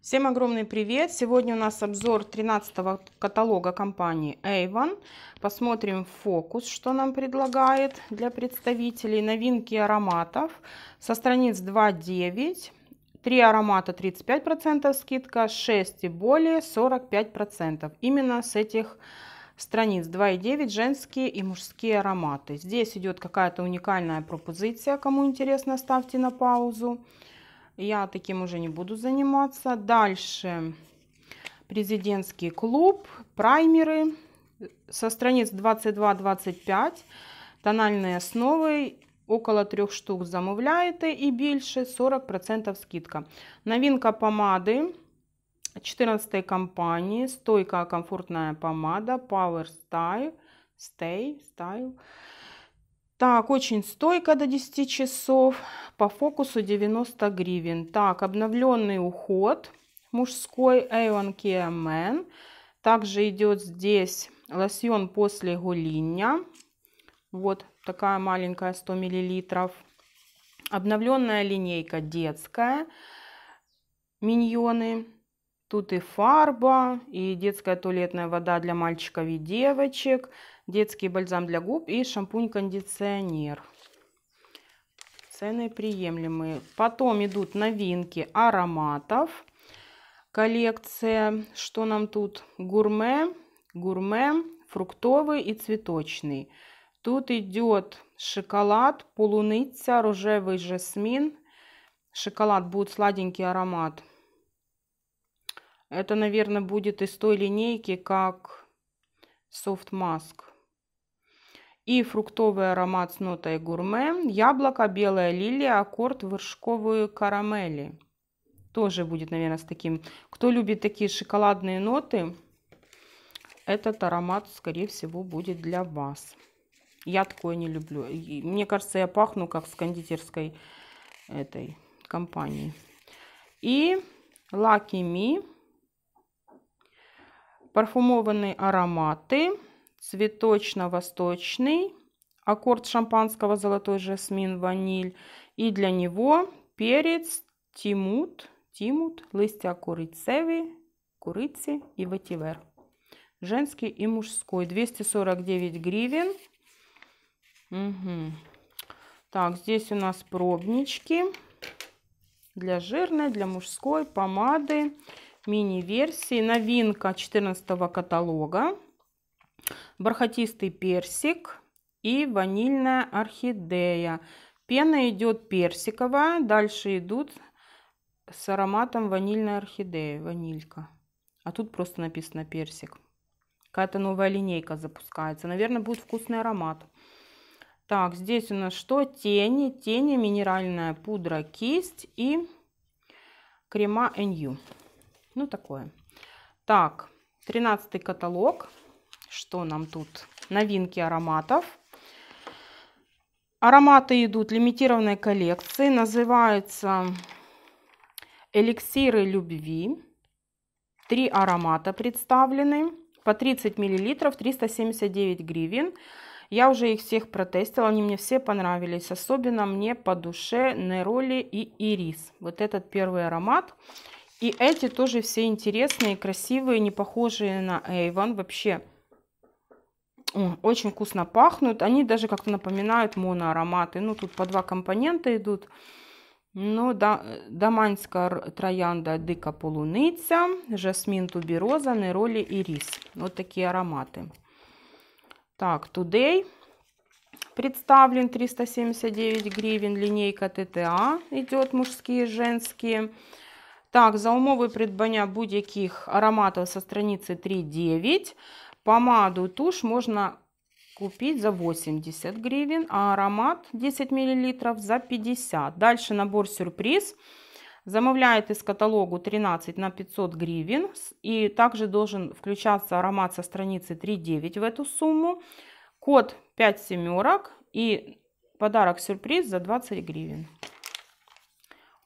Всем огромный привет! Сегодня у нас обзор 13 каталога компании Avon. Посмотрим фокус, что нам предлагает для представителей. Новинки ароматов со страниц 2.9. Три аромата 35% скидка, 6 и более 45%. Именно с этих страниц 2,9 женские и мужские ароматы. Здесь идет какая-то уникальная пропозиция. Кому интересно, ставьте на паузу. Я таким уже не буду заниматься. Дальше президентский клуб, праймеры со страниц 22-25, Тональные основы около трех штук замовляєте и больше. 40% скидка. Новинка помады 14 компании. стойка комфортная помада Power Style, Stay, Style. Так, очень стойко до 10 часов. По фокусу 90 гривен. Так, обновленный уход мужской Avon Kia Men. Также идет здесь лосьон после гулиня. Вот такая маленькая 100 миллилитров. Обновленная линейка детская. Миньоны. Тут и фарба, и детская туалетная вода для мальчиков и девочек, детский бальзам для губ и шампунь-кондиционер. Цены приемлемые. Потом идут новинки ароматов. Коллекция, что нам тут? Гурме, гурме, фруктовый и цветочный. Тут идет шоколад, полуница, рожевый жасмин. Шоколад будет сладенький аромат это, наверное, будет из той линейки, как Soft Mask. И фруктовый аромат с нотой гурме, яблоко, белая лилия, аккорд, вершковые карамели. Тоже будет, наверное, с таким. Кто любит такие шоколадные ноты, этот аромат, скорее всего, будет для вас. Я такое не люблю. И мне кажется, я пахну как с кондитерской этой компании. И Lucky Me парфумованные ароматы, цветочно-восточный, аккорд шампанского «Золотой жасмин», ваниль. И для него перец, тимут, тимут, листья курицеви, курицы и ветивер Женский и мужской. 249 гривен. Угу. Так, здесь у нас пробнички для жирной, для мужской помады мини-версии. Новинка 14 каталога. Бархатистый персик и ванильная орхидея. Пена идет персиковая, дальше идут с ароматом ванильной орхидеи, ванилька. А тут просто написано персик. Какая-то новая линейка запускается. Наверное, будет вкусный аромат. Так, здесь у нас что? Тени, тени, минеральная пудра, кисть и крема NU. Ну, такое. Так, 13 каталог. Что нам тут? Новинки ароматов. Ароматы идут лимитированной коллекции. Называется «Эликсиры любви». Три аромата представлены. По 30 мл 379 гривен. Я уже их всех протестила, они мне все понравились. Особенно мне по душе Нероли и Ирис. Вот этот первый аромат. И эти тоже все интересные, красивые, не похожие на Эйван вообще. Очень вкусно пахнут. Они даже как-то напоминают моноароматы. Ну, тут по два компонента идут. Ну, да, даманська троянда, дика полуниця, Жасмин тубероза, неролі і рис. Вот такие ароматы. Так, Today представлен 379 гривен. Линейка ТТА идет мужские, женские. Так, за умови придбання будь-яких ароматів со страниці 3,9 помаду туш можна купить за 80 гривен, а аромат 10 мл за 50. Дальше набор сюрприз. Замовляет из каталогу 13 на 500 гривен. И также должен включаться аромат со страницы 3.9 в эту сумму. Код 5 семерок и подарок сюрприз за 20 гривен.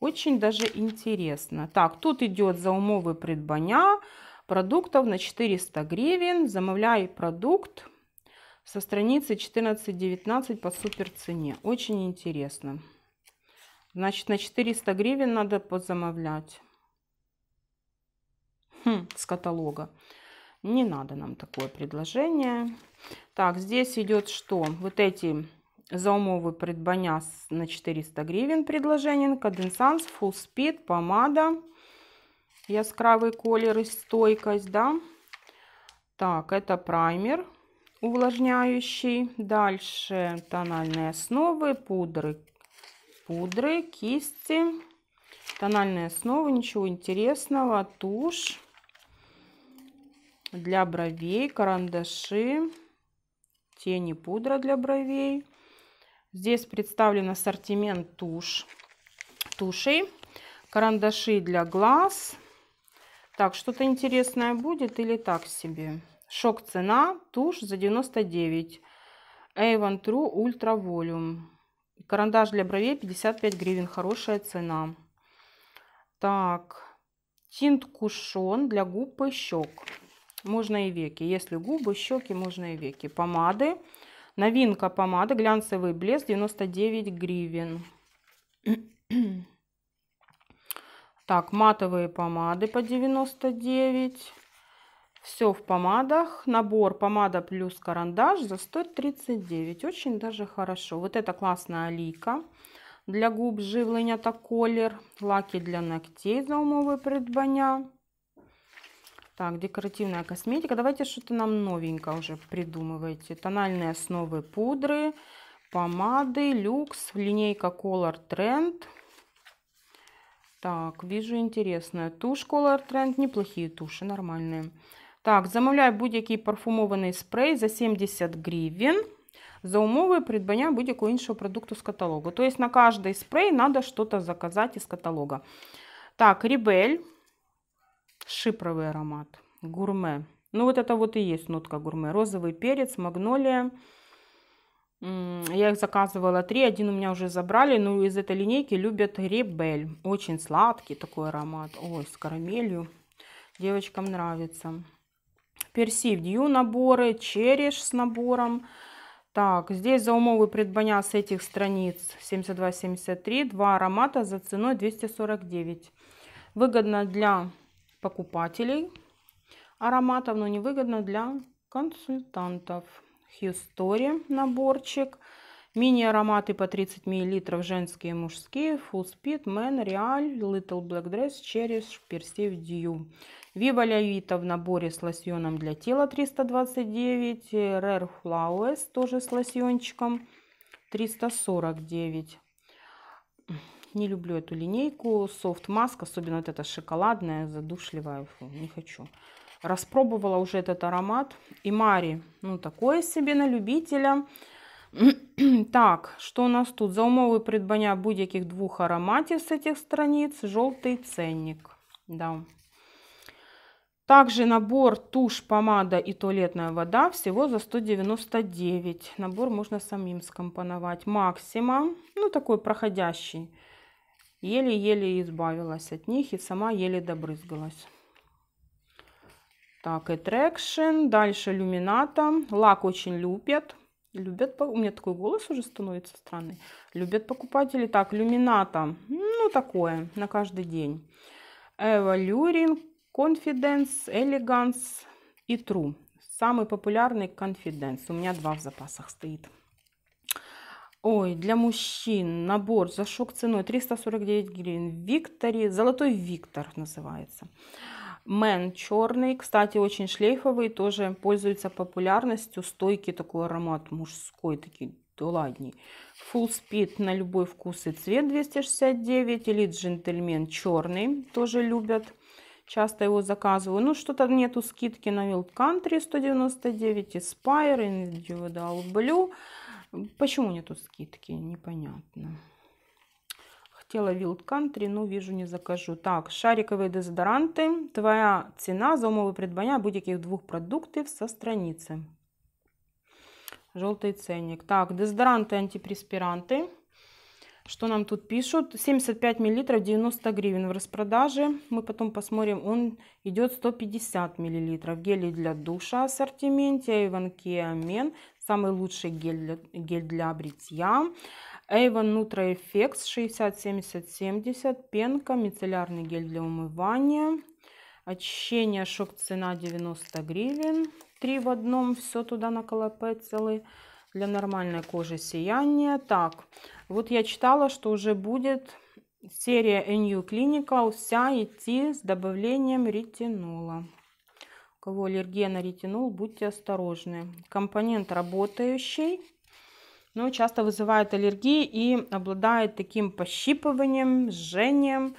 Очень даже интересно. Так, тут идет за умовы придбання продуктов на 400 гривен. Замовляй продукт со страницы 14-19 по цене Очень интересно. Значит, на 400 гривен надо подзамовлять. Хм, с каталога. Не надо нам такое предложение. Так, здесь идет что? Вот эти за умови придбання на 400 гривень предложення. Конденсанс, Full Speed, помада. Яскравий колір і стойкость. Да? Так, это праймер увлажняющий. Дальше тональные основы, пудры, пудры, кисти, тональные основы, ничего интересного, тушь для бровей, карандаши, тени пудра для бровей. Здесь представлен ассортимент туш, тушей, карандаши для глаз. Так, что-то интересное будет или так себе? Шок цена, тушь за 99. Avon True Ultra Volume. Карандаш для бровей 55 гривен, хорошая цена. Так, тинт кушон для губ и щек. Можно и веки. Если губы, щеки, можно и веки. Помады Новинка помада глянцевый блеск 99 гривен. Так, матовые помады по 99. Все в помадах. Набор помада плюс карандаш за 139. Очень даже хорошо. Вот это классная лика. Для губ живлення та колер. Лаки для ногтей за умови придбання. Так, декоративная косметика. Давайте что-то нам новенькое уже придумывайте. Тональные основы пудры, помады, люкс, линейка Color Trend. Так, вижу интересную тушь Color Trend. Неплохие туши, нормальные. Так, замовляю будь-який парфумований спрей за 70 гривен. За умови придбання будь-якого іншого продукту каталога. То есть на каждый спрей надо что-то заказать из каталога. Так, Рибель. Шипровый аромат. Гурме. Ну, вот это вот и есть нотка гурме. Розовый перец, магнолия. Я их заказывала три, один у меня уже забрали. Ну, из этой линейки любят ребель. Очень сладкий такой аромат. Ой, с карамелью. Девочкам нравится. Персив Дью наборы, череш с набором. Так, здесь за умовый предбаня с этих страниц 72-73. Два аромата за ценой 249. Выгодно для покупателей ароматов, но невыгодно для консультантов. Хьюстори наборчик. Мини-ароматы по 30 мл, женские и мужские. Full Speed, Man, Real, Little Black Dress, Cherish, Perceive Dew. Viva La Vita в наборе с лосьоном для тела 329. Rare Flowers тоже с лосьончиком 349. Не люблю эту линейку. Софт-маск, особенно вот эта шоколадная, задушливая. Фу, не хочу. Распробовала уже этот аромат. И Мари, ну такое себе на любителя. Так, что у нас тут? За умови придбання будь-яких двух ароматов с этих страниц? Желтый ценник. Да. Также набор тушь, помада и туалетная вода всего за 199. Набор можно самим скомпоновать. Максима, ну такой проходящий еле-еле избавилась от них и сама еле добрызгалась. Так, Attraction, дальше люмината. Лак очень любят. Любят, у меня такой голос уже становится странный. Любят покупатели. Так, люмината, ну такое, на каждый день. Эволюрин, Confidence, Elegance и True. Самый популярный Confidence. У меня два в запасах стоит. Ой, для мужчин набор за шок ценой 349 гривен. Виктори, золотой Виктор называется. Мэн черный, кстати, очень шлейфовый, тоже пользуется популярностью. Стойкий такой аромат мужской, такие дуладний. Full Speed на любой вкус и цвет 269. Или джентльмен черный, тоже любят. Часто его заказываю. Ну, что-то нету скидки на Wild Country 199, Inspire, Individual Blue. Почему нету скидки? Непонятно. Хотела Wild Country, но вижу, не закажу. Так, шариковые дезодоранты. Твоя цена за умови предбаня будь-яких двух продуктов со страницы. Желтый ценник. Так, дезодоранты, антипреспиранты. Что нам тут пишут? 75 миллилитров, 90 гривен в распродаже. Мы потом посмотрим, он идет 150 миллилитров Гели для душа ассортименте, Иванкия Амен. Самый лучший гель для, гель для бритья. Avon Nutra Effects 60-70-70. Пенка, мицеллярный гель для умывания. Очищение шок цена 90 гривен. Три в одном, все туда наколопе целый. Для нормальной кожи сияние. Так, вот я читала, что уже будет серия NU Clinical вся идти с добавлением ретинола кого аллергия на ретинол, будьте осторожны. Компонент работающий, но часто вызывает аллергии и обладает таким пощипыванием, жжением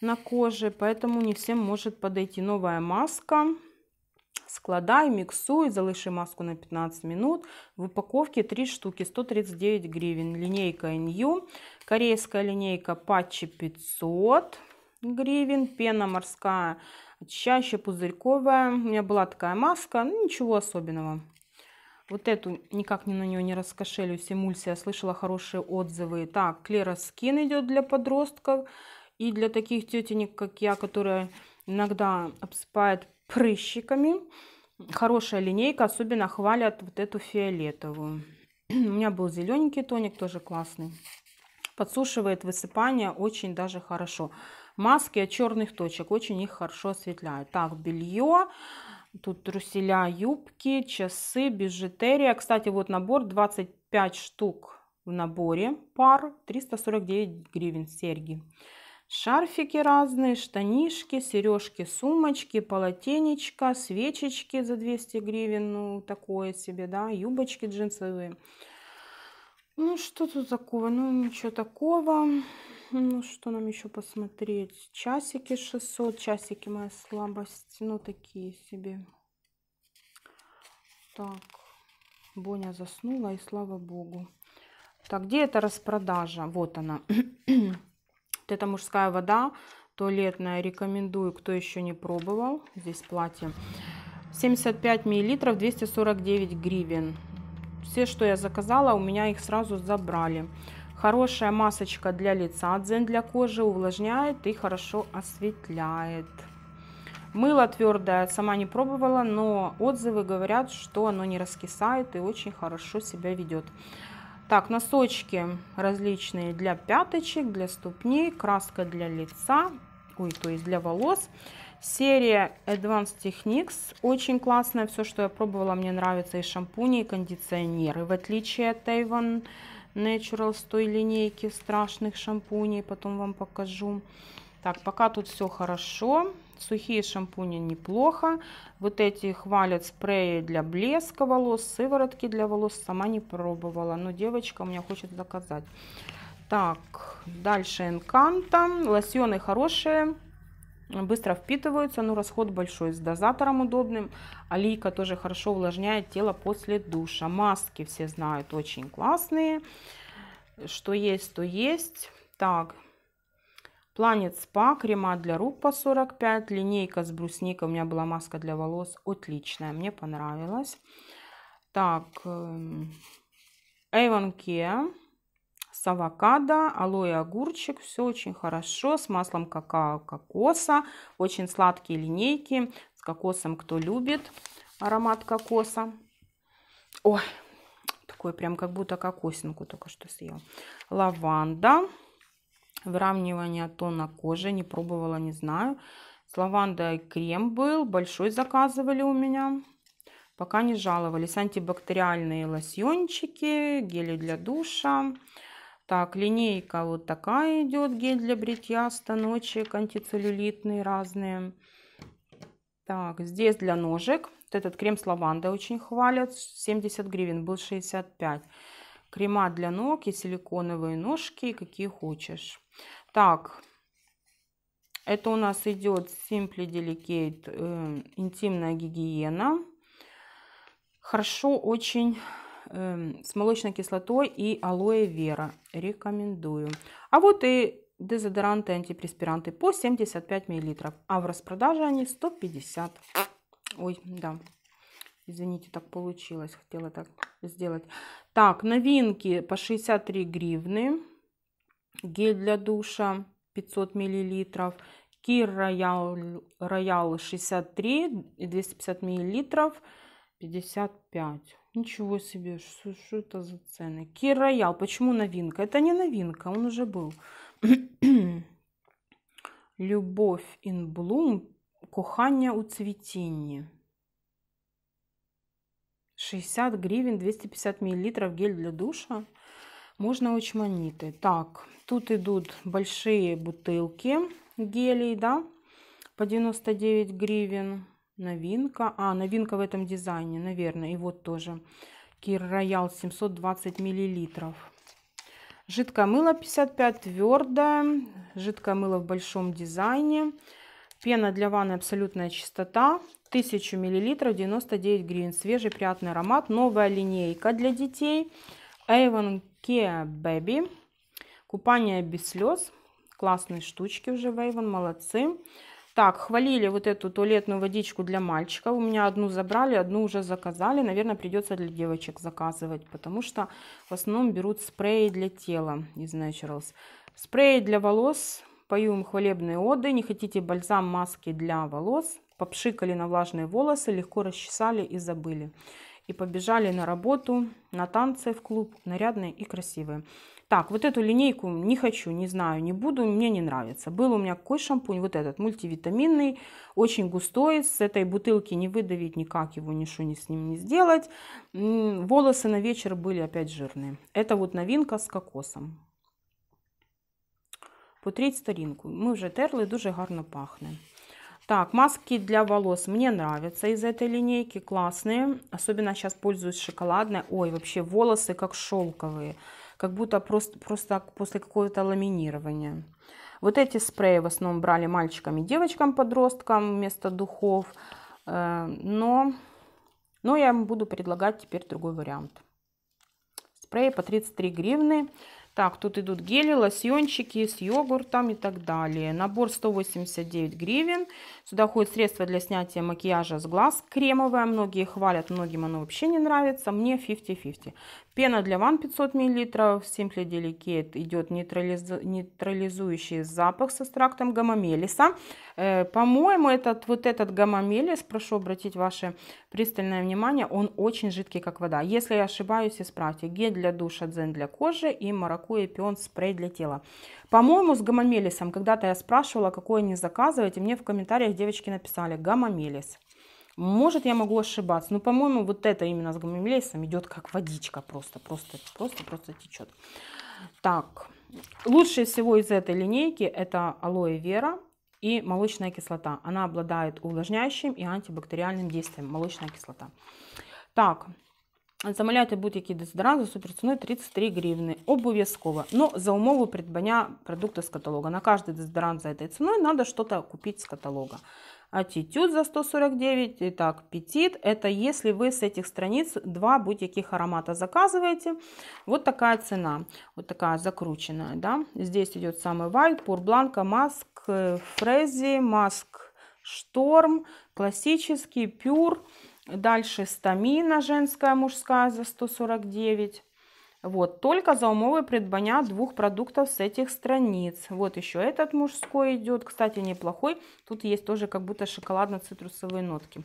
на коже, поэтому не всем может подойти новая маска. Складай, миксуй, залиши маску на 15 минут. В упаковке 3 штуки, 139 гривен. Линейка NU, корейская линейка патчи 500 гривен, пена морская чаще пузырьковая. У меня была такая маска, ну ничего особенного. Вот эту никак не на нее не раскошелюсь, эмульсия, слышала хорошие отзывы. Так, Клера Скин идет для подростков и для таких тетенек, как я, которая иногда обсыпает прыщиками. Хорошая линейка, особенно хвалят вот эту фиолетовую. У меня был зелененький тоник, тоже классный. Подсушивает высыпание очень даже хорошо маски от черных точек. Очень их хорошо осветляют. Так, белье. Тут труселя, юбки, часы, бижутерия. Кстати, вот набор 25 штук в наборе пар. 349 гривен серьги. Шарфики разные, штанишки, сережки, сумочки, полотенечко, свечечки за 200 гривен. Ну, такое себе, да, юбочки джинсовые. Ну, что тут такого? Ну, ничего такого. Ну, что нам еще посмотреть? Часики 600. Часики моя слабость. Ну, такие себе. Так. Боня заснула, и слава богу. Так, где эта распродажа? Вот она. это мужская вода. Туалетная. Рекомендую, кто еще не пробовал. Здесь платье. 75 миллилитров, 249 гривен. Все, что я заказала, у меня их сразу забрали. Хорошая масочка для лица, дзен для кожи, увлажняет и хорошо осветляет. Мыло твердое, сама не пробовала, но отзывы говорят, что оно не раскисает и очень хорошо себя ведет. Так, носочки различные для пяточек, для ступней, краска для лица, ой, то есть для волос. Серия Advanced Techniques очень классная, все, что я пробовала, мне нравится и шампуни, и кондиционеры, в отличие от Avon. Natural с той линейки страшных шампуней. Потом вам покажу. Так, пока тут все хорошо. Сухие шампуни неплохо. Вот эти хвалят спреи для блеска волос, сыворотки для волос. Сама не пробовала, но девочка у меня хочет заказать. Так, дальше Энканта. Лосьоны хорошие быстро впитываются, но ну, расход большой, с дозатором удобным. Алика тоже хорошо увлажняет тело после душа. Маски все знают, очень классные. Что есть, то есть. Так, Планет спа, крема для рук по 45, линейка с брусника, у меня была маска для волос, отличная, мне понравилась. Так, эм, Avon Kia, с авокадо, алоэ огурчик. Все очень хорошо. С маслом какао, кокоса. Очень сладкие линейки. С кокосом, кто любит аромат кокоса. Ой, такой прям как будто кокосинку только что съел. Лаванда. Выравнивание тона кожи. Не пробовала, не знаю. С лавандой крем был. Большой заказывали у меня. Пока не жаловались. Антибактериальные лосьончики, гели для душа. Так, линейка вот такая идет, гель для бритья, станочек, антицеллюлитные разные. Так, здесь для ножек. Вот этот крем с лавандой очень хвалят, 70 гривен, был 65. Крема для ног и силиконовые ножки, какие хочешь. Так, это у нас идет Simply Delicate э, интимная гигиена. Хорошо очень Эм, с молочной кислотой и алоэ вера. Рекомендую. А вот и дезодоранты, антипреспиранты по 75 мл. А в распродаже они 150. Ой, да. Извините, так получилось. Хотела так сделать. Так, новинки по 63 гривны. Гель для душа 500 мл. Кир Роял, Роял 63, и 250 мл, 55. Ничего себе, что, что это за цены? Кир Роял, почему новинка? Это не новинка, он уже был. Любовь in Bloom, кухание у цветения. 60 гривен, 250 миллилитров гель для душа. Можно очманити. Так, тут идут большие бутылки гелей, да, по 99 гривен. Новинка. А, новинка в этом дизайне, наверное. И вот тоже. Кир Роял 720 миллилитров. Жидкое мыло 55, твердое. Жидкое мыло в большом дизайне. Пена для ванны «Абсолютная чистота». 1000 миллилитров 99 гривен. Свежий приятный аромат. Новая линейка для детей. Avon Kia Baby. Купание без слез. Классные штучки уже в Avon, молодцы. Так, хвалили вот эту туалетную водичку для мальчиков. У меня одну забрали, одну уже заказали. Наверное, придется для девочек заказывать, потому что в основном берут спреи для тела из Naturals. Спреи для волос, пою им хвалебные оды. Не хотите бальзам, маски для волос. Попшикали на влажные волосы, легко расчесали и забыли. И побежали на работу, на танцы в клуб, нарядные и красивые так, вот эту линейку не хочу, не знаю, не буду, мне не нравится. Был у меня какой шампунь, вот этот, мультивитаминный, очень густой, с этой бутылки не выдавить никак его, ничего не с ним не сделать. Волосы на вечер были опять жирные. Это вот новинка с кокосом. Потріть старинку. Мы уже терли, дуже гарно пахнет. Так, маски для волос мне нравятся из этой линейки, классные. Особенно сейчас пользуюсь шоколадной. Ой, вообще волосы как шелковые как будто просто, просто после какого-то ламинирования. Вот эти спреи в основном брали мальчикам и девочкам, подросткам вместо духов. Э, но, но я им буду предлагать теперь другой вариант. Спреи по 33 гривны. Так, тут идут гели, лосьончики с йогуртом и так далее. Набор 189 гривен. Сюда ходят средства для снятия макияжа с глаз кремовое. Многие хвалят, многим оно вообще не нравится. Мне 50-50. Пена для ванн 500 мл, в Simply Delicate идет нейтрализу... нейтрализующий запах с экстрактом гамамелиса. Э, По-моему, этот, вот этот гамамелис, прошу обратить ваше пристальное внимание, он очень жидкий, как вода. Если я ошибаюсь, исправьте. Гель для душа, дзен для кожи и маракуйя пион спрей для тела. По-моему, с гамамелисом, когда-то я спрашивала, какой они заказываете, мне в комментариях девочки написали гамамелис. Может, я могу ошибаться, но, по-моему, вот это именно с гомимелейсом идет как водичка просто, просто, просто, просто течет. Так, лучше всего из этой линейки это алоэ вера и молочная кислота. Она обладает увлажняющим и антибактериальным действием, молочная кислота. Так, Замовляйте будь-який дезодорант за суперціною 33 гривны, Обувь обов'язково. Но за умову предбаня продукта з каталога. На каждый дезодорант за этой ценой надо что-то купить с каталога. Attitude за 149. Итак, петит. Это если вы с этих страниц два будь аромата заказываете. Вот такая цена. Вот такая закрученная. Да? Здесь идет самый валь. бланка маск, фрези, маск, шторм, классический, пюр. Дальше стамина женская, мужская за 149. Вот, только за умовы предбаня двух продуктов с этих страниц. Вот еще этот мужской идет, кстати, неплохой. Тут есть тоже как будто шоколадно-цитрусовые нотки.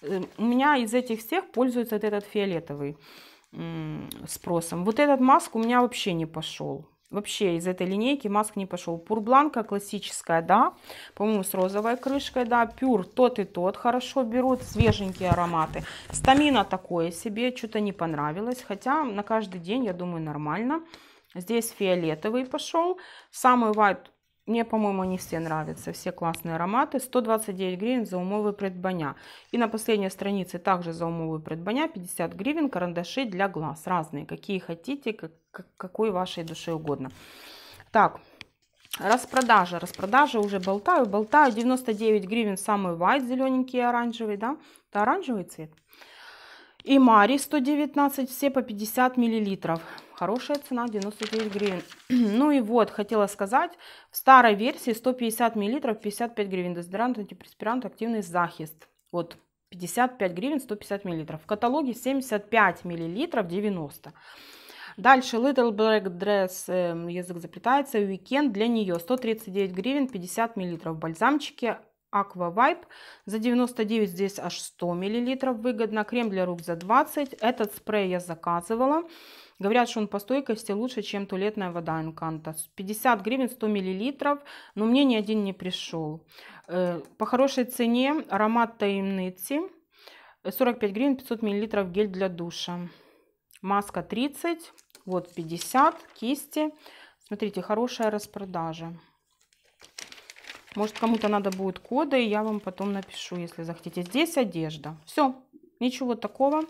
Эм, у меня из этих всех пользуется вот этот фиолетовый спросом. Вот этот маск у меня вообще не пошел. Вообще из этой линейки маск не пошел. Пурбланка классическая, да. По-моему, с розовой крышкой, да. Пюр тот и тот хорошо берут. Свеженькие ароматы. Стамина такое себе. Что-то не понравилось. Хотя на каждый день, я думаю, нормально. Здесь фиолетовый пошел. Самый вайт мне, по-моему, они все нравятся, все классные ароматы. 129 гривен за умовы предбаня. И на последней странице также за умовы предбаня 50 гривен карандаши для глаз. Разные, какие хотите, как, какой вашей душе угодно. Так, распродажа. Распродажа уже болтаю, болтаю. 99 гривен самый white зелененький и оранжевый, да? Это оранжевый цвет. И Мари 119, все по 50 миллилитров. Хорошая цена, 99 гривен. ну и вот, хотела сказать, в старой версии 150 миллилитров 55 гривен. Дезодорант, антипреспирант, активный захист. Вот, 55 гривен 150 миллилитров В каталоге 75 миллилитров 90. Дальше Little Black Dress, эм, язык заплетается, уикенд для нее 139 гривен 50 миллилитров Бальзамчики Aqua Vibe за 99, здесь аж 100 миллилитров выгодно. Крем для рук за 20. Этот спрей я заказывала. Говорят, что он по стойкости лучше, чем туалетная вода Энканта. 50 гривен 100 миллилитров, но мне ни один не пришел. Э, по хорошей цене аромат таимницы. 45 э, гривен 500 миллилитров гель для душа. Маска 30, вот 50, кисти. Смотрите, хорошая распродажа. Может, кому-то надо будет коды, и я вам потом напишу, если захотите. Здесь одежда. Все, ничего такого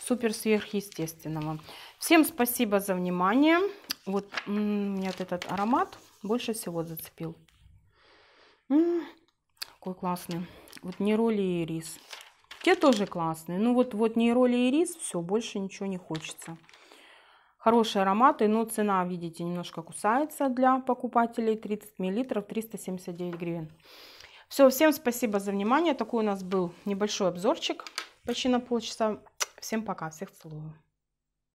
супер сверхъестественного. Всем спасибо за внимание. Вот меня вот этот аромат больше всего зацепил. М -м, какой классный. Вот нейроли и ирис. Те тоже классные. Ну вот, вот нейроли и ирис, все, больше ничего не хочется. Хорошие ароматы, но цена, видите, немножко кусается для покупателей. 30 мл 379 гривен. Все, всем спасибо за внимание. Такой у нас был небольшой обзорчик. Почти на полчаса. Всем пока, всех целую.